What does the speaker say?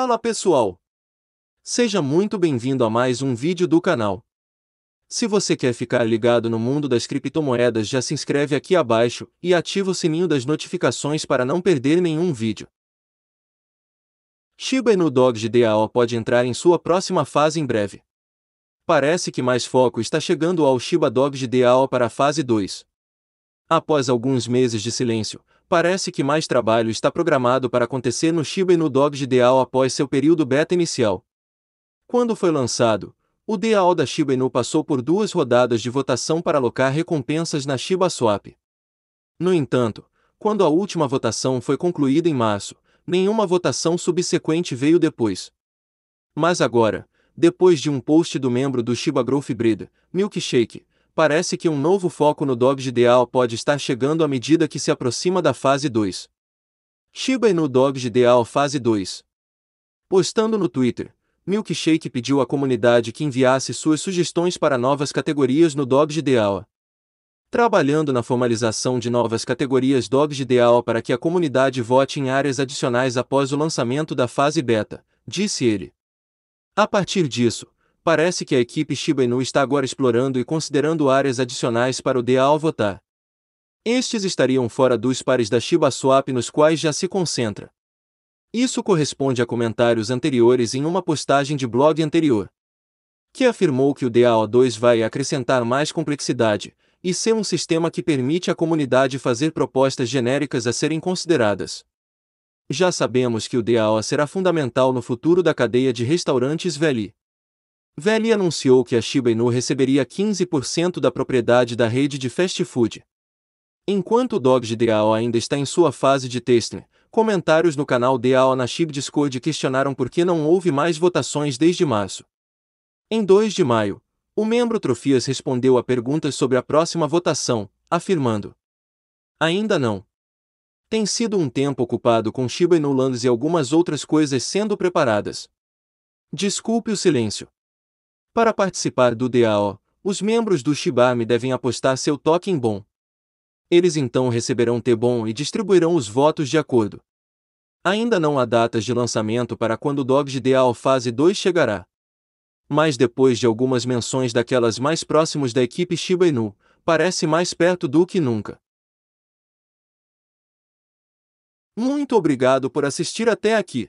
Fala pessoal! Seja muito bem-vindo a mais um vídeo do canal. Se você quer ficar ligado no mundo das criptomoedas já se inscreve aqui abaixo e ativa o sininho das notificações para não perder nenhum vídeo. Shiba Inu Doge DAO pode entrar em sua próxima fase em breve. Parece que mais foco está chegando ao Shiba Doge DAO para a fase 2. Após alguns meses de silêncio, Parece que mais trabalho está programado para acontecer no Shiba Inu Doge DAO após seu período beta inicial. Quando foi lançado, o DAO da Shiba Inu passou por duas rodadas de votação para alocar recompensas na Shiba Swap. No entanto, quando a última votação foi concluída em março, nenhuma votação subsequente veio depois. Mas agora, depois de um post do membro do Shiba Growth Breed, Milkshake, parece que um novo foco no Doge Ideal pode estar chegando à medida que se aproxima da fase 2. Shiba Inu Doge Ideal Fase 2 Postando no Twitter, Milkshake pediu à comunidade que enviasse suas sugestões para novas categorias no Doge Ideal. Trabalhando na formalização de novas categorias Doge Ideal para que a comunidade vote em áreas adicionais após o lançamento da fase beta, disse ele. A partir disso, Parece que a equipe Shiba Inu está agora explorando e considerando áreas adicionais para o DAO votar. Estes estariam fora dos pares da Shiba Swap nos quais já se concentra. Isso corresponde a comentários anteriores em uma postagem de blog anterior, que afirmou que o DAO2 vai acrescentar mais complexidade e ser um sistema que permite à comunidade fazer propostas genéricas a serem consideradas. Já sabemos que o DAO será fundamental no futuro da cadeia de restaurantes Veli. Veli anunciou que a Shiba Inu receberia 15% da propriedade da rede de fast food. Enquanto o de DAO ainda está em sua fase de testing, comentários no canal DAO na Shib Discord questionaram por que não houve mais votações desde março. Em 2 de maio, o membro Trofias respondeu a perguntas sobre a próxima votação, afirmando: Ainda não. Tem sido um tempo ocupado com Shiba Inu Lands e algumas outras coisas sendo preparadas. Desculpe o silêncio. Para participar do DAO, os membros do Shibami devem apostar seu token bom. Eles então receberão T-Bom e distribuirão os votos de acordo. Ainda não há datas de lançamento para quando o Doge DAO Fase 2 chegará. Mas depois de algumas menções daquelas mais próximos da equipe Shiba Inu, parece mais perto do que nunca. Muito obrigado por assistir até aqui.